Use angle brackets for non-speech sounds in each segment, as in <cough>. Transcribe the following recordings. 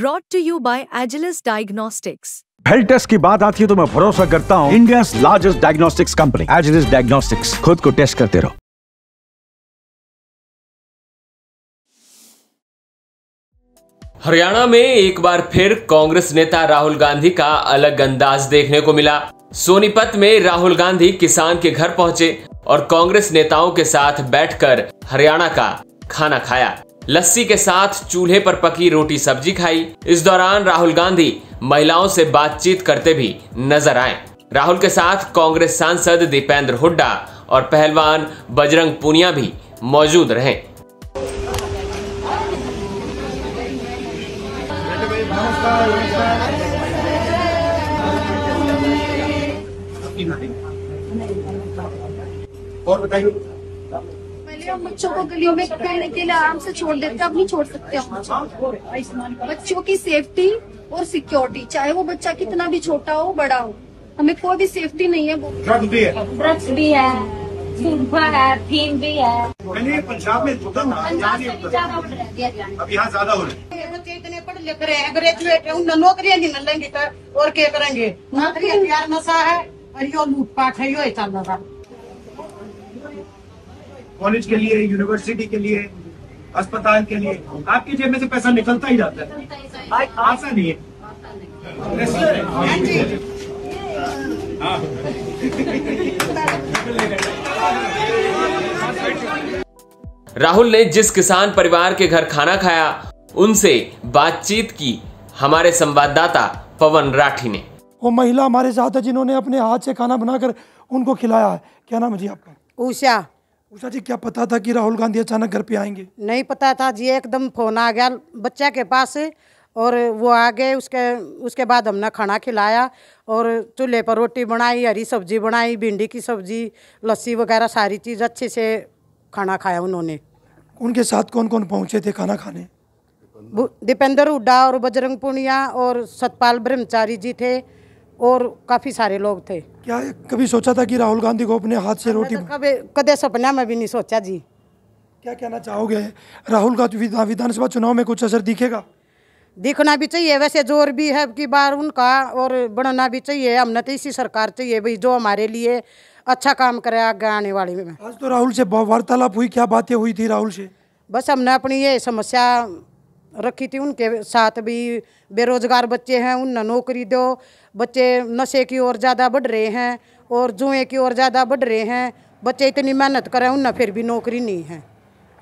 Broad to you by Agilus Diagnostics health test की बात आती है तो मैं भरोसा करता हूँ India largest diagnostics company Agilus Diagnostics खुद को टेस्ट करते रहो हरियाणा में एक बार फिर कांग्रेस नेता राहुल गांधी का अलग अंदाज देखने को मिला सोनीपत में राहुल गांधी किसान के घर पहुंचे और कांग्रेस नेताओं के साथ बैठकर हरियाणा का खाना खाया लस्सी के साथ चूल्हे पर पकी रोटी सब्जी खाई इस दौरान राहुल गांधी महिलाओं से बातचीत करते भी नजर आए राहुल के साथ कांग्रेस सांसद दीपेंद्र हुड्डा और पहलवान बजरंग पुनिया भी मौजूद रहे और बताइए बच्चों को गलियों में कहने के लिए आराम से छोड़ देते अब नहीं छोड़ सकते हम बच्चों की सेफ्टी और सिक्योरिटी चाहे वो बच्चा कितना भी छोटा हो बड़ा हो हमें कोई भी सेफ्टी नहीं है ड्रग्स भी है ड्रग्स भी है भी है पंजाब में होता ना अब यहाँ ज्यादा हो इतने पढ़ लिख रहे हैं ग्रेजुएट है उन नौकरियां नहीं मिलेंगी तो और क्या करेंगे नौकरी प्यार नशा है और यो लूटपाट है यो चल रहा कॉलेज के लिए यूनिवर्सिटी के लिए अस्पताल के लिए आपकी जेब में से पैसा निकलता ही जाता है आसान ही है राहुल ने जिस किसान परिवार के घर खाना खाया उनसे बातचीत की हमारे संवाददाता पवन राठी ने वो महिला हमारे साथ है जिन्होंने अपने हाथ से खाना बनाकर उनको खिलाया है क्या नाम है जी आपका उषा उषा जी क्या पता था कि राहुल गांधी अचानक घर पे आएंगे नहीं पता था जी एकदम फोन आ गया बच्चा के पास और वो आ गए उसके उसके बाद हमने खाना खिलाया और चूल्हे पर रोटी बनाई हरी सब्जी बनाई भिंडी की सब्जी लस्सी वगैरह सारी चीज़ अच्छे से खाना खाया उन्होंने उनके साथ कौन कौन पहुँचे थे खाना खाने दीपेंद्र हुड्डा और बजरंग पुनिया और सतपाल ब्रह्मचारी जी थे और काफ़ी सारे लोग थे क्या कभी सोचा था कि राहुल गांधी को अपने हाथ से रोटी तो कभी कदे सपना में भी नहीं सोचा जी क्या कहना चाहोगे राहुल गांधी तो विधानसभा चुनाव में कुछ असर दिखेगा दिखना भी चाहिए वैसे जोर भी है कि बार उनका और बनना भी चाहिए हमने तो इसी सरकार चाहिए भाई जो हमारे लिए अच्छा काम करे आगे आने वाले में आज तो राहुल से वार्तालाप हुई क्या बातें हुई थी राहुल से बस हमने अपनी ये समस्या रखी थी उनके साथ भी बेरोजगार बच्चे हैं उन नौकरी दो बच्चे नशे की ओर ज़्यादा बढ़ रहे हैं और जुए की ओर ज़्यादा बढ़ रहे हैं बच्चे इतनी मेहनत करें उन फिर भी नौकरी नहीं है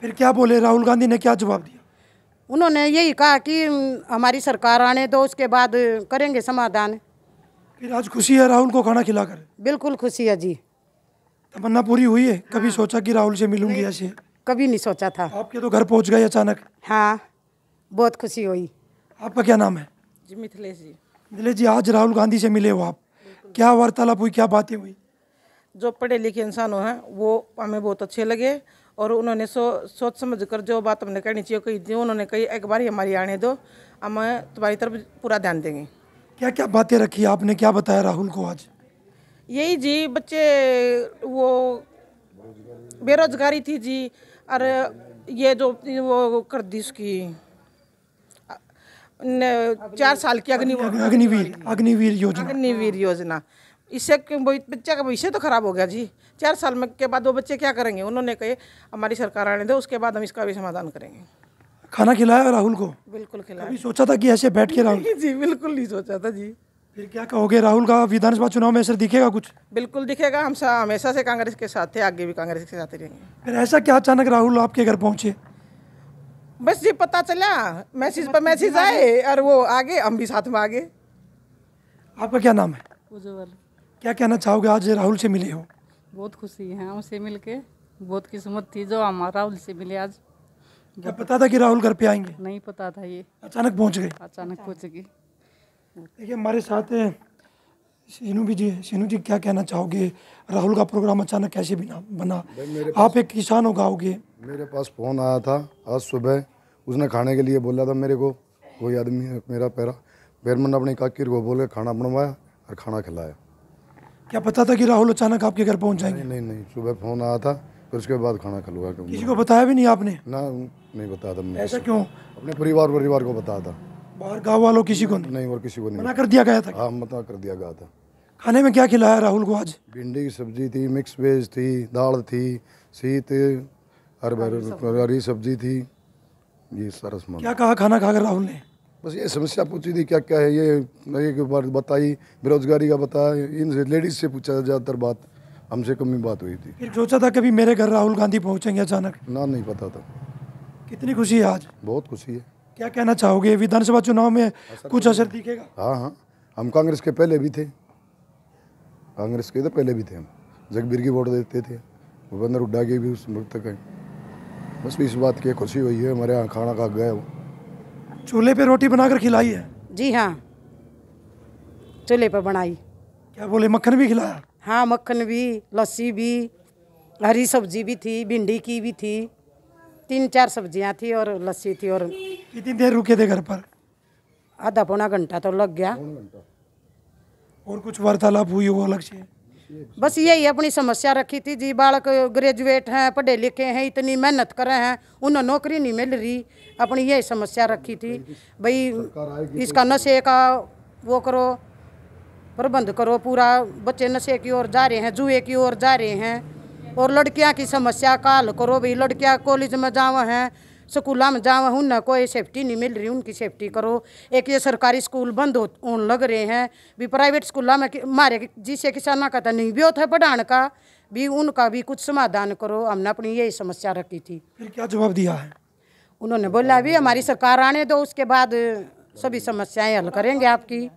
फिर क्या बोले राहुल गांधी ने क्या जवाब दिया उन्होंने यही कहा कि हमारी सरकार आने दो उसके बाद करेंगे समाधान फिर आज खुशी है राहुल को खाना खिलाकर बिल्कुल खुशी है जी तमन्ना पूरी हुई है कभी हाँ। सोचा कि राहुल से मिलूंगी ऐसे कभी नहीं सोचा था आपके तो घर पहुंच गए अचानक हाँ बहुत खुशी हुई आपका क्या नाम है जी मिथिलेश जी मिथिलेश जी आज राहुल गांधी से मिले हो आप क्या वार्तालाप हुई क्या बातें हुई जो पढ़े लिखे इंसान हैं वो हमें बहुत अच्छे लगे और उन्होंने सो, सोच समझ कर जो बात हमने करनी चाहिए कही दी उन्होंने कही एक बार ही हमारी आने दो हम तुम्हारी तरफ पूरा ध्यान देंगे क्या क्या बातें रखी आपने क्या बताया राहुल को आज यही जी बच्चे वो बेरोजगारी थी जी और ये जो वो कर दी उसकी चार साल की अग्नि अग्निवीर अग्निवीर योजना अग्निवीर योजना इससे बच्चे का भविष्य तो खराब हो गया जी चार साल में के बाद वो बच्चे क्या करेंगे उन्होंने कहे हमारी सरकार आने दो उसके बाद हम इसका भी समाधान करेंगे खाना खिलाया राहुल को बिल्कुल खिलाया अभी सोचा था कि ऐसे बैठ के राहुल <laughs> जी बिल्कुल नहीं सोचा था जी फिर क्या कहोगे राहुल का विधानसभा चुनाव में असर दिखेगा कुछ बिल्कुल दिखेगा हम हमेशा से कांग्रेस के साथ थे आगे भी कांग्रेस के साथ रहेंगे फिर ऐसा क्या अचानक राहुल आपके घर पहुंचे बस ये पता चला मैसेज पर मैसेज आए और वो आगे हम भी साथ में आगे आपका क्या नाम है उज्जवल क्या कहना चाहोगे आज राहुल से मिले हो बहुत खुशी है उसे मिल के बहुत किस्मत थी जो हम राहुल से मिले आज क्या पता था कि राहुल घर पे आएंगे नहीं पता था ये अचानक पहुंच गए अचानक पहुंच गए देखिए हमारे साथ सीनू भी जी सीनू जी क्या कहना चाहोगे राहुल का प्रोग्राम अचानक कैसे बना आप एक किसान हो गाओगे मेरे पास फ़ोन आया था आज सुबह उसने खाने के लिए बोला था मेरे को कोई आदमी मेरा पैरा पैरमन अपने अपनी काकिर को बोल के खाना बनवाया और खाना खिलाया क्या पता था कि राहुल अचानक आपके घर पहुंच जाएंगे नहीं नहीं सुबह फ़ोन आया था फिर उसके बाद खाना खिलवा किसी को बताया भी नहीं आपने ना नहीं बताया था ऐसा क्यों अपने परिवार परिवार को बताया था बाहर गाँव वालों किसी को नहीं और किसी को नहीं मना कर दिया गया था हाँ मना कर दिया गया था खाने में क्या खिलाया राहुल को आज भिंडी की सब्जी थी मिक्स वेज थी दाल थी सीत हर हरी सब्जी थी जी सरस मन क्या कहा खाना खाकर राहुल ने बस ये समस्या पूछी थी क्या क्या है ये एक बार बताई बेरोजगारी का बताया इन लेडीज से पूछा ज़्यादातर बात हमसे कम ही बात हुई थी फिर सोचा था कभी मेरे घर राहुल गांधी पहुंचेंगे अचानक ना नहीं पता था कितनी खुशी है आज बहुत खुशी है क्या कहना चाहोगे विधानसभा चुनाव में तो कुछ असर दिखेगा हाँ हाँ हम कांग्रेस के पहले भी थे कांग्रेस के तो पहले भी थे हम जगबीर की वोट देते थे भूपेंद्र हुड्डा के भी उस मृतक हैं बस भी इस बात की खुशी हुई है हमारे यहाँ खाना खा गए चूल्हे पे रोटी बनाकर खिलाई है जी हाँ चूल्हे पर बनाई क्या बोले मक्खन भी खिलाया हाँ मक्खन भी लस्सी भी हरी सब्जी भी थी भिंडी की भी थी तीन चार सब्जियाँ थी और लस्सी थी और कितनी देर रुके थे घर पर आधा पौना घंटा तो लग गया और कुछ वार्तालाप हुई वो अलग से बस यही अपनी समस्या रखी थी जी बालक ग्रेजुएट हैं पढ़े लिखे हैं इतनी मेहनत कर रहे हैं उन्हें नौकरी नहीं मिल रही अपनी यही समस्या रखी थी भाई इसका नशे का वो करो प्रबंध करो पूरा बच्चे नशे की ओर जा रहे हैं जुए की ओर जा रहे हैं और लड़कियां की समस्या का हल करो भाई लड़कियां कॉलेज में जावा हैं स्कूलों में जाओ हूं ना कोई सेफ्टी नहीं मिल रही उनकी सेफ्टी करो एक ये सरकारी स्कूल बंद हो होने लग रहे हैं भी प्राइवेट स्कूलों में मारे जिसे किसानों का तो नहीं भी होता है पढ़ाने का भी उनका भी कुछ समाधान करो हमने अपनी यही समस्या रखी थी फिर क्या जवाब दिया है उन्होंने बोला भी हमारी सरकार आने दो उसके बाद सभी समस्याएं हल करेंगे आपकी